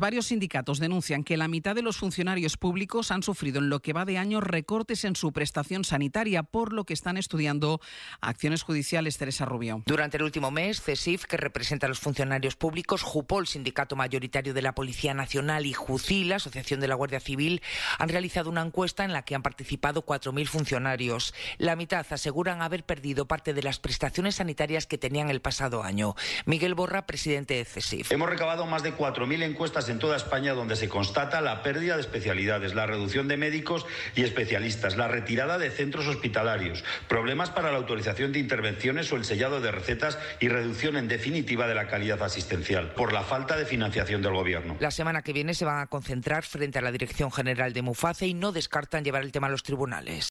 Varios sindicatos denuncian que la mitad de los funcionarios públicos han sufrido en lo que va de año recortes en su prestación sanitaria, por lo que están estudiando acciones judiciales. Teresa Rubio. Durante el último mes, CESIF, que representa a los funcionarios públicos, JUPOL, sindicato mayoritario de la Policía Nacional, y JUCIL, Asociación de la Guardia Civil, han realizado una encuesta en la que han participado 4.000 funcionarios. La mitad aseguran haber perdido parte de las prestaciones sanitarias que tenían el pasado año. Miguel Borra, presidente de CESIF. Hemos recabado más de 4.000 encuestas en toda España donde se constata la pérdida de especialidades, la reducción de médicos y especialistas, la retirada de centros hospitalarios, problemas para la autorización de intervenciones o el sellado de recetas y reducción en definitiva de la calidad asistencial por la falta de financiación del Gobierno. La semana que viene se van a concentrar frente a la Dirección General de Muface y no descartan llevar el tema a los tribunales.